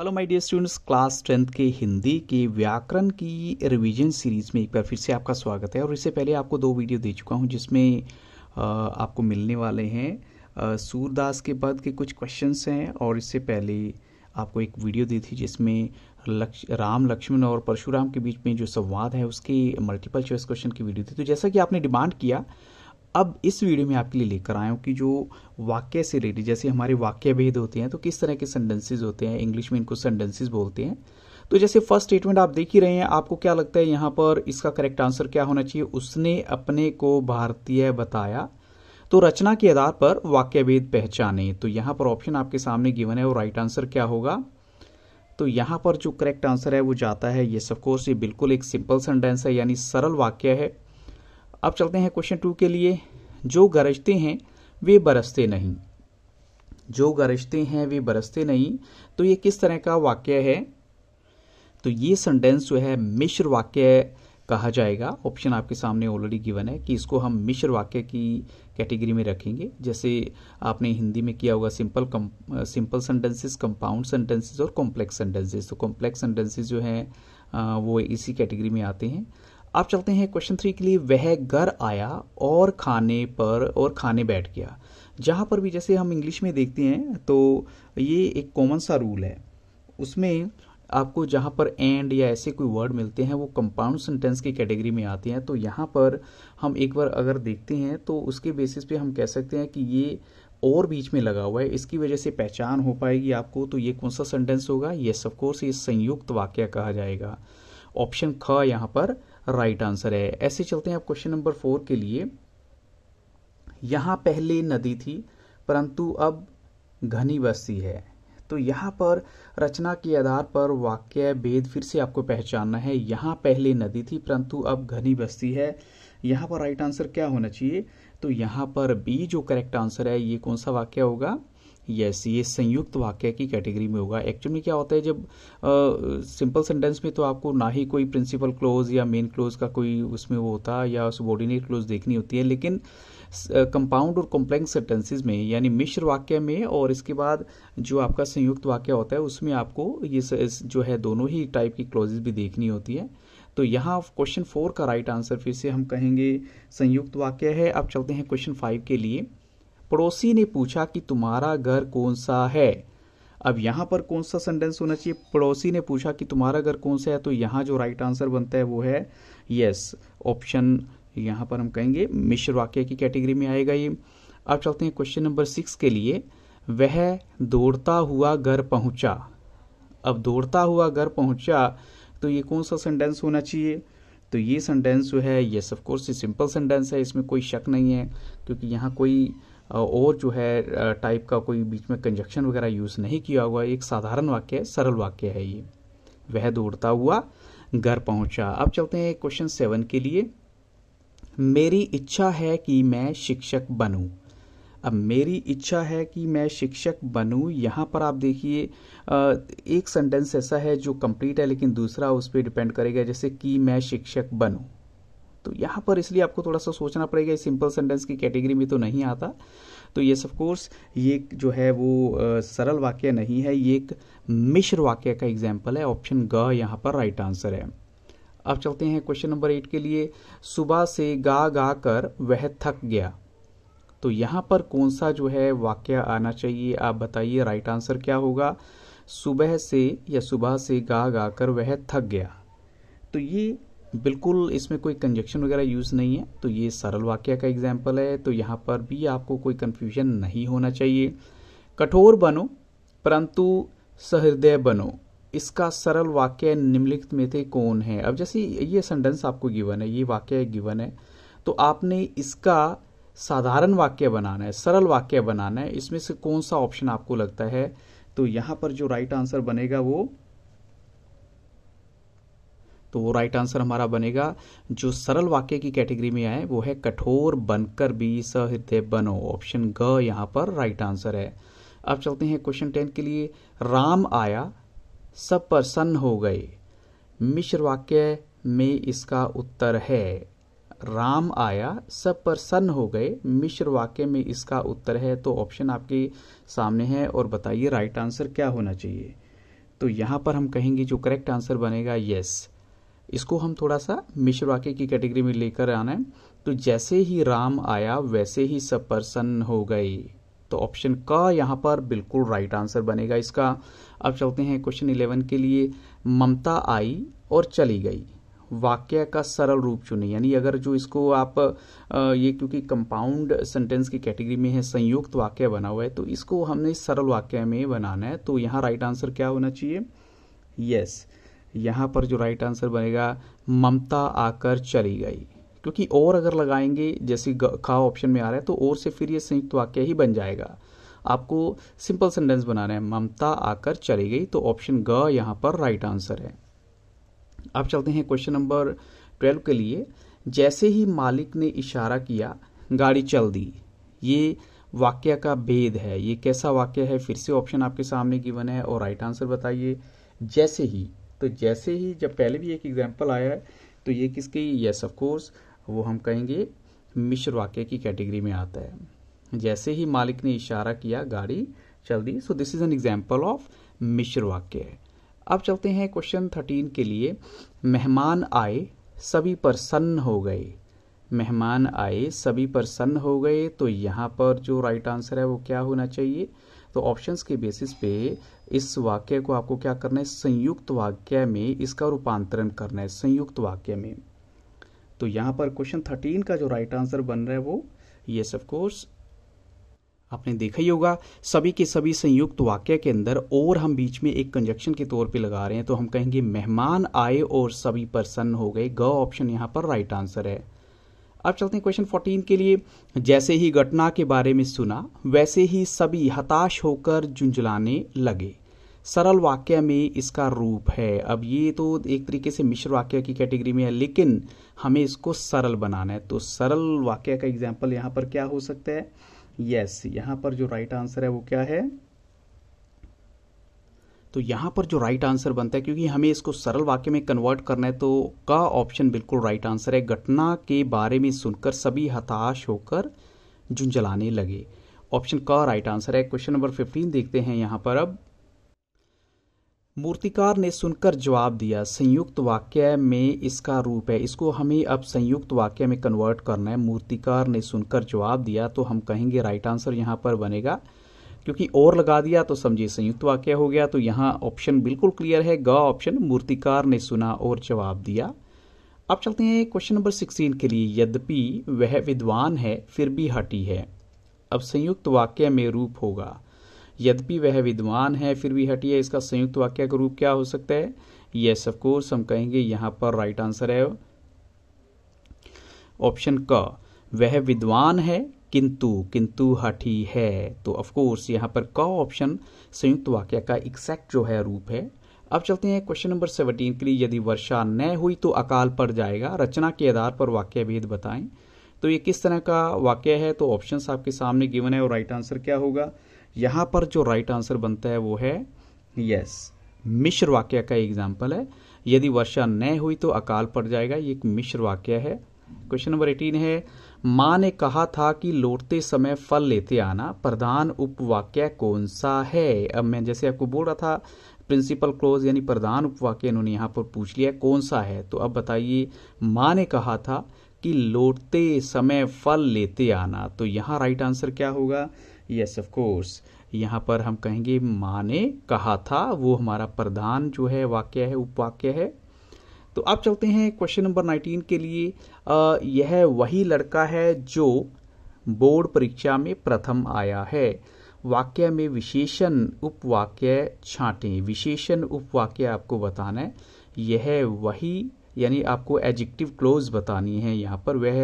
Hello my dear students class tenth के हिंदी के व्याकरण की रिवीजन सीरीज़ में एक बार फिर से आपका स्वागत है और इससे पहले आपको दो वीडियो दे चुका हूं जिसमें आपको मिलने वाले हैं सूरदास के पद के कुछ क्वेश्चंस हैं और इससे पहले आपको एक वीडियो दी थी जिसमें लक्ष राम लक्ष्मण और परशुराम के बीच में जो संवाद है उसके मल्टीपल चॉइस क्वेश्चन की वीडियो थी तो जैसा कि आपने डिमांड किया अब इस वीडियो में आपके लिए लेकर आया हूँ कि जो वाक्य से रिलेटेड जैसे हमारे वाक्य भेद होते हैं तो किस तरह के सेंटेंसेज होते हैं इंग्लिश में इनको सेंटेंसेज बोलते हैं तो जैसे फर्स्ट स्टेटमेंट आप देख ही रहे हैं आपको क्या लगता है यहाँ पर इसका करेक्ट आंसर क्या होना चाहिए उसने अपने को भारतीय बताया तो रचना के आधार पर वाक्यभेद पहचाने तो यहाँ पर ऑप्शन आपके सामने गिवन है और राइट आंसर क्या होगा तो यहाँ पर जो करेक्ट आंसर है वो जाता है ये सफकोर्स ये बिल्कुल एक सिंपल सेंटेंस है यानी सरल वाक्य है अब चलते हैं क्वेश्चन टू के लिए जो गरजते हैं वे बरसते नहीं जो गरजते हैं वे बरसते नहीं तो ये किस तरह का वाक्य है तो ये सेंटेंस जो है मिश्र वाक्य कहा जाएगा ऑप्शन आपके सामने ऑलरेडी गिवन है कि इसको हम मिश्र वाक्य की कैटेगरी में रखेंगे जैसे आपने हिंदी में किया होगा सिंपल कम सिंपल सेंटेंसेस कंपाउंड सेंटेंसेस और कॉम्प्लेक्स सेंटेंसेस तो कॉम्प्लेक्स सेंटेंसेस जो हैं वो इसी कैटेगरी में आते हैं आप चलते हैं क्वेश्चन थ्री के लिए वह घर आया और खाने पर और खाने बैठ गया जहाँ पर भी जैसे हम इंग्लिश में देखते हैं तो ये एक कॉमन सा रूल है उसमें आपको जहाँ पर एंड या ऐसे कोई वर्ड मिलते हैं वो कंपाउंड सेंटेंस की कैटेगरी में आते हैं तो यहाँ पर हम एक बार अगर देखते हैं तो उसके बेसिस पे हम कह सकते हैं कि ये और बीच में लगा हुआ है इसकी वजह से पहचान हो पाएगी आपको तो ये कौन सा सेंटेंस होगा येस ऑफकोर्स ये संयुक्त वाक्य कहा जाएगा ऑप्शन ख यहाँ पर राइट आंसर है ऐसे चलते हैं आप क्वेश्चन नंबर फोर के लिए यहां पहले नदी थी परंतु अब घनी बस्ती है तो यहां पर रचना के आधार पर वाक्य भेद फिर से आपको पहचानना है यहां पहले नदी थी परंतु अब घनी बस्ती है यहां पर राइट आंसर क्या होना चाहिए तो यहां पर बी जो करेक्ट आंसर है ये कौन सा वाक्य होगा यस yes, ये संयुक्त वाक्य की कैटेगरी में होगा एक्चुअल में क्या होता है जब सिंपल सेंटेंस में तो आपको ना ही कोई प्रिंसिपल क्लोज या मेन क्लोज का कोई उसमें वो होता या सबॉर्डिनेट क्लोज देखनी होती है लेकिन कंपाउंड और कॉम्प्लेक्स सेंटेंसेज में यानी मिश्र वाक्य में और इसके बाद जो आपका संयुक्त वाक्य होता है उसमें आपको ये जो है दोनों ही टाइप की क्लोजेज भी देखनी होती है तो यहाँ क्वेश्चन फोर का राइट आंसर फिर से हम कहेंगे संयुक्त वाक्य है अब चलते हैं क्वेश्चन फाइव के लिए पड़ोसी ने पूछा कि तुम्हारा घर कौन सा है अब यहाँ पर कौन सा सेंटेंस होना चाहिए पड़ोसी ने पूछा कि तुम्हारा घर कौन सा है तो यहाँ जो राइट आंसर बनता है वो है यस ऑप्शन यहां पर हम कहेंगे मिश्र वाक्य की कैटेगरी में आएगा ये अब चलते हैं क्वेश्चन नंबर सिक्स के लिए वह दौड़ता हुआ घर पहुंचा अब दौड़ता हुआ घर पहुंचा तो ये कौन सा सेंटेंस होना चाहिए तो ये सेंटेंस जो है यस ऑफ कोर्स ये सिंपल सेंटेंस है इसमें कोई शक नहीं है क्योंकि यहाँ कोई और जो है टाइप का कोई बीच में कंजक्शन वगैरह यूज़ नहीं किया हुआ एक साधारण वाक्य है सरल वाक्य है ये वह दौड़ता हुआ घर पहुंचा अब चलते हैं क्वेश्चन सेवन के लिए मेरी इच्छा है कि मैं शिक्षक बनूं अब मेरी इच्छा है कि मैं शिक्षक बनूं यहाँ पर आप देखिए एक सेंटेंस ऐसा है जो कंप्लीट है लेकिन दूसरा उस पर डिपेंड करेगा जैसे कि मैं शिक्षक बनूं तो यहाँ पर इसलिए आपको थोड़ा सा सोचना पड़ेगा सिंपल सेंटेंस की कैटेगरी में तो नहीं आता तो ये सब कोर्स ये जो है वो सरल वाक्य नहीं है ये एक मिश्र वाक्य का एग्जाम्पल है ऑप्शन ग यहाँ पर राइट आंसर है अब चलते हैं क्वेश्चन नंबर एट के लिए सुबह से गा गा कर वह थक गया तो यहाँ पर कौन सा जो है वाक्य आना चाहिए आप बताइए राइट आंसर क्या होगा सुबह से या सुबह से गा गा कर वह थक गया तो ये बिल्कुल इसमें कोई कंजक्शन वगैरह यूज़ नहीं है तो ये सरल वाक्य का एग्जाम्पल है तो यहाँ पर भी आपको कोई कन्फ्यूजन नहीं होना चाहिए कठोर बनो परंतु सहृदय बनो इसका सरल वाक्य निम्नलिखित में थे कौन है अब जैसे ये सेंटेंस आपको गिवन है ये वाक्य गिवन है तो आपने इसका साधारण वाक्य बनाना है सरल वाक्य बनाना है इसमें से कौन सा ऑप्शन आपको लगता है तो यहाँ पर जो राइट आंसर बनेगा वो तो वो राइट आंसर हमारा बनेगा जो सरल वाक्य की कैटेगरी में आए वो है कठोर बनकर भी सहृदय बनो ऑप्शन ग यहाँ पर राइट आंसर है अब चलते हैं क्वेश्चन टेन के लिए राम आया सब प्रसन्न हो गए मिश्र वाक्य में इसका उत्तर है राम आया सब प्रसन्न हो गए मिश्र वाक्य में इसका उत्तर है तो ऑप्शन आपके सामने है और बताइए राइट आंसर क्या होना चाहिए तो यहाँ पर हम कहेंगे जो करेक्ट आंसर बनेगा यस yes. इसको हम थोड़ा सा मिश्र वाक्य की कैटेगरी में लेकर आना है तो जैसे ही राम आया वैसे ही सब प्रसन्न हो गए तो ऑप्शन क यहाँ पर बिल्कुल राइट आंसर बनेगा इसका अब चलते हैं क्वेश्चन इलेवन के लिए ममता आई और चली गई वाक्य का सरल रूप चुने यानी अगर जो इसको आप ये क्योंकि कंपाउंड सेंटेंस की कैटेगरी में है संयुक्त वाक्य बना हुआ है तो इसको हमने सरल वाक्य में बनाना है तो यहाँ राइट आंसर क्या होना चाहिए यस yes. यहाँ पर जो राइट आंसर बनेगा ममता आकर चली गई क्योंकि और अगर लगाएंगे जैसे खा ऑप्शन में आ रहा है तो और से फिर ये संयुक्त वाक्य ही बन जाएगा आपको सिंपल सेंटेंस बनाना है ममता आकर चली गई तो ऑप्शन ग यहाँ पर राइट आंसर है आप चलते हैं क्वेश्चन नंबर ट्वेल्व के लिए जैसे ही मालिक ने इशारा किया गाड़ी चल दी ये वाक्य का भेद है ये कैसा वाक्य है फिर से ऑप्शन आपके सामने गिवन है और राइट आंसर बताइए जैसे ही तो जैसे ही जब पहले भी एक एग्जाम्पल आया है तो ये किसकी येस ऑफ कोर्स वो हम कहेंगे मिश्र वाक्य की कैटेगरी में आता है जैसे ही मालिक ने इशारा किया गाड़ी चल दी so this is an example of मिश्र वाक्य है अब चलते हैं क्वेश्चन थर्टीन के लिए मेहमान आए सभी प्रसन्न हो गए मेहमान आए सभी प्रसन्न हो गए तो यहाँ पर जो राइट right आंसर है वो क्या होना चाहिए तो ऑप्शंस के बेसिस पे इस वाक्य को आपको क्या करना है संयुक्त वाक्य में इसका रूपांतरण करना है संयुक्त वाक्य में तो यहाँ पर क्वेश्चन थर्टीन का जो राइट आंसर बन रहा है वो ये सब कोर्स आपने देखा ही होगा सभी के सभी संयुक्त वाक्य के अंदर और हम बीच में एक कंजक्शन के तौर पे लगा रहे हैं तो हम कहेंगे मेहमान आए और सभी प्रसन्न हो गए ग ऑप्शन यहाँ पर राइट आंसर है अब चलते हैं क्वेश्चन 14 के लिए जैसे ही घटना के बारे में सुना वैसे ही सभी हताश होकर झुंझलाने लगे सरल वाक्य में इसका रूप है अब ये तो एक तरीके से मिश्र वाक्य की कैटेगरी में है लेकिन हमें इसको सरल बनाना है तो सरल वाक्य का एग्जाम्पल यहाँ पर क्या हो सकता है यस yes, यहाँ पर जो राइट आंसर है वो क्या है तो यहाँ पर जो राइट आंसर बनता है क्योंकि हमें इसको सरल वाक्य में कन्वर्ट करना है तो का ऑप्शन बिल्कुल राइट आंसर है घटना के बारे में सुनकर सभी हताश होकर झुंझलाने लगे ऑप्शन का राइट आंसर है क्वेश्चन नंबर फिफ्टीन देखते हैं यहाँ पर अब मूर्तिकार ने सुनकर जवाब दिया संयुक्त वाक्य में इसका रूप है इसको हमें अब संयुक्त वाक्य में कन्वर्ट करना है मूर्तिकार ने सुनकर जवाब दिया तो हम कहेंगे राइट आंसर यहाँ पर बनेगा क्योंकि और लगा दिया तो समझिए संयुक्त वाक्य हो गया तो यहाँ ऑप्शन बिल्कुल क्लियर है ग ऑप्शन मूर्तिकार ने सुना और जवाब दिया अब चलते हैं क्वेश्चन नंबर सिक्सटीन के लिए यद्यपि वह विद्वान है फिर भी हटी है अब संयुक्त वाक्य में रूप होगा यद्यपि वह विद्वान है फिर भी हटी है इसका संयुक्त वाक्य का रूप क्या हो सकता है यस ऑफ कोर्स हम कहेंगे यहाँ पर राइट आंसर है ऑप्शन क वह विद्वान है किंतु किंतु हठी है तो ऑफकोर्स यहाँ पर क ऑप्शन संयुक्त वाक्य का एक्सैक्ट जो है रूप है अब चलते हैं क्वेश्चन नंबर सेवनटीन के लिए यदि वर्षा न हुई तो अकाल पड़ जाएगा रचना के आधार पर वाक्य भेद बताएं तो ये किस तरह का वाक्य है तो ऑप्शंस आपके सामने गिवन है और राइट आंसर क्या होगा यहाँ पर जो राइट आंसर बनता है वो है यस मिश्र वाक्य का एग्जाम्पल है यदि वर्षा न हुई तो अकाल पड़ जाएगा ये एक मिश्र वाक्य है क्वेश्चन नंबर एटीन है माँ ने कहा था कि लौटते समय फल लेते आना प्रधान उपवाक्य कौन सा है अब मैं जैसे आपको बोल रहा था प्रिंसिपल क्लोज यानी प्रधान उपवाक्य इन्होंने यहाँ पर पूछ लिया कौन सा है तो अब बताइए माँ ने कहा था कि लौटते समय फल लेते आना तो यहाँ राइट आंसर क्या होगा यस ऑफ कोर्स यहाँ पर हम कहेंगे माँ ने कहा था वो हमारा प्रधान जो है वाक्य है उपवाक्य है तो आप चलते हैं क्वेश्चन नंबर 19 के लिए आ, यह वही लड़का है जो बोर्ड परीक्षा में प्रथम आया है वाक्य में विशेषण उपवाक्य छाटे विशेषण उपवाक्य आपको बताना है यह वही यानी आपको एडजेक्टिव क्लोज बतानी है यहाँ पर वह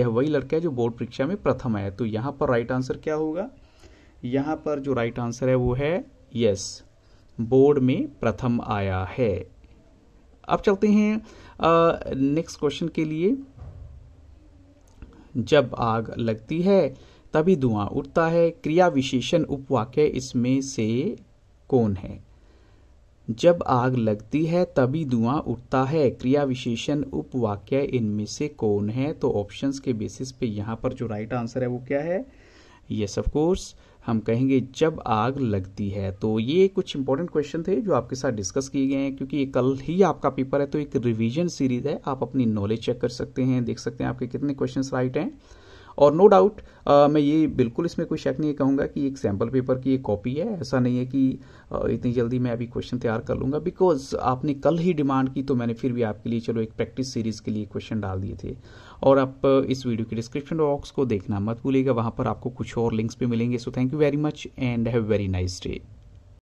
यह वही लड़का है जो बोर्ड परीक्षा में प्रथम आया तो यहाँ पर राइट आंसर क्या होगा यहाँ पर जो राइट आंसर है वो है यस बोर्ड में प्रथम आया है अब चलते हैं नेक्स्ट क्वेश्चन के लिए जब आग लगती है तभी धुआं उठता है क्रिया विशेषण उपवाक्य इसमें से कौन है जब आग लगती है तभी धुआं उठता है क्रिया विशेषण उपवाक्य इनमें से कौन है तो ऑप्शंस के बेसिस पे यहां पर जो राइट आंसर है वो क्या है यस ऑफ कोर्स हम कहेंगे जब आग लगती है तो ये कुछ इंपॉर्टेंट क्वेश्चन थे जो आपके साथ डिस्कस किए गए हैं क्योंकि ये कल ही आपका पेपर है तो एक रिविजन सीरीज है आप अपनी नॉलेज चेक कर सकते हैं देख सकते हैं आपके कितने क्वेश्चन राइट हैं और नो डाउट uh, मैं ये बिल्कुल इसमें कोई शक नहीं कहूँगा कि एक सैम्पल पेपर की एक कॉपी है ऐसा नहीं है कि uh, इतनी जल्दी मैं अभी क्वेश्चन तैयार कर लूँगा बिकॉज आपने कल ही डिमांड की तो मैंने फिर भी आपके लिए चलो एक प्रैक्टिस सीरीज के लिए क्वेश्चन डाल दिए थे और आप uh, इस वीडियो के डिस्क्रिप्शन बॉक्स को देखना मत भूलिएगा वहाँ पर आपको कुछ और लिंक्स भी मिलेंगे so thank you very much and have very nice day